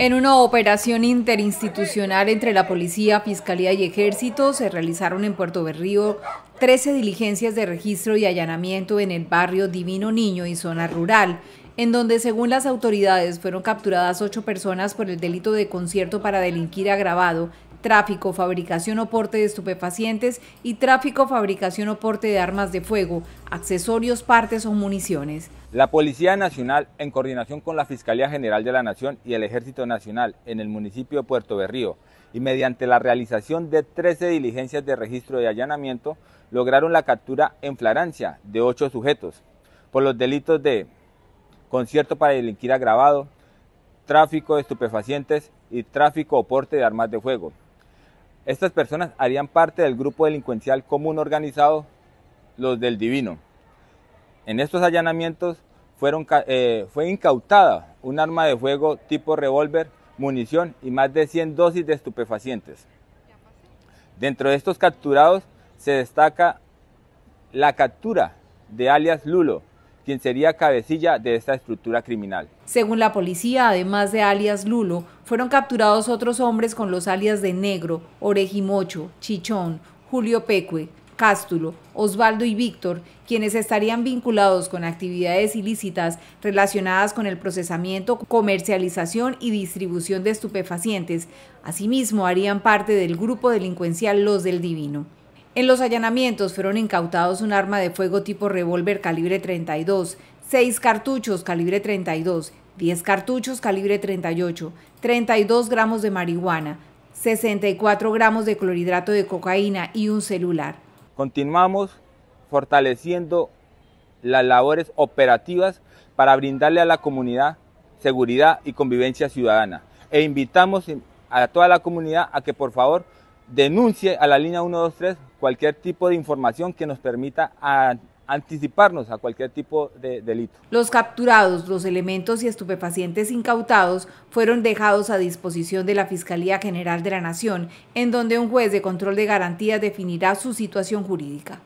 En una operación interinstitucional entre la Policía, Fiscalía y Ejército se realizaron en Puerto Berrío 13 diligencias de registro y allanamiento en el barrio Divino Niño y zona rural, en donde según las autoridades fueron capturadas ocho personas por el delito de concierto para delinquir agravado tráfico, fabricación o porte de estupefacientes y tráfico, fabricación o porte de armas de fuego, accesorios, partes o municiones. La Policía Nacional, en coordinación con la Fiscalía General de la Nación y el Ejército Nacional en el municipio de Puerto Berrío, y mediante la realización de 13 diligencias de registro de allanamiento, lograron la captura en Flarancia de ocho sujetos por los delitos de concierto para delinquir agravado, tráfico de estupefacientes y tráfico o porte de armas de fuego. Estas personas harían parte del grupo delincuencial común organizado, los del Divino. En estos allanamientos eh, fue incautada un arma de fuego tipo revólver, munición y más de 100 dosis de estupefacientes. Dentro de estos capturados se destaca la captura de alias Lulo, quien sería cabecilla de esta estructura criminal. Según la policía, además de alias Lulo, fueron capturados otros hombres con los alias de Negro, Orejimocho, Chichón, Julio Peque, Cástulo, Osvaldo y Víctor, quienes estarían vinculados con actividades ilícitas relacionadas con el procesamiento, comercialización y distribución de estupefacientes. Asimismo, harían parte del grupo delincuencial Los del Divino. En los allanamientos fueron incautados un arma de fuego tipo revólver calibre 32, 6 cartuchos calibre 32, 10 cartuchos calibre 38, 32 gramos de marihuana, 64 gramos de clorhidrato de cocaína y un celular. Continuamos fortaleciendo las labores operativas para brindarle a la comunidad seguridad y convivencia ciudadana. E invitamos a toda la comunidad a que por favor denuncie a la línea 123 cualquier tipo de información que nos permita anticiparnos a cualquier tipo de delito. Los capturados, los elementos y estupefacientes incautados fueron dejados a disposición de la Fiscalía General de la Nación, en donde un juez de control de garantías definirá su situación jurídica.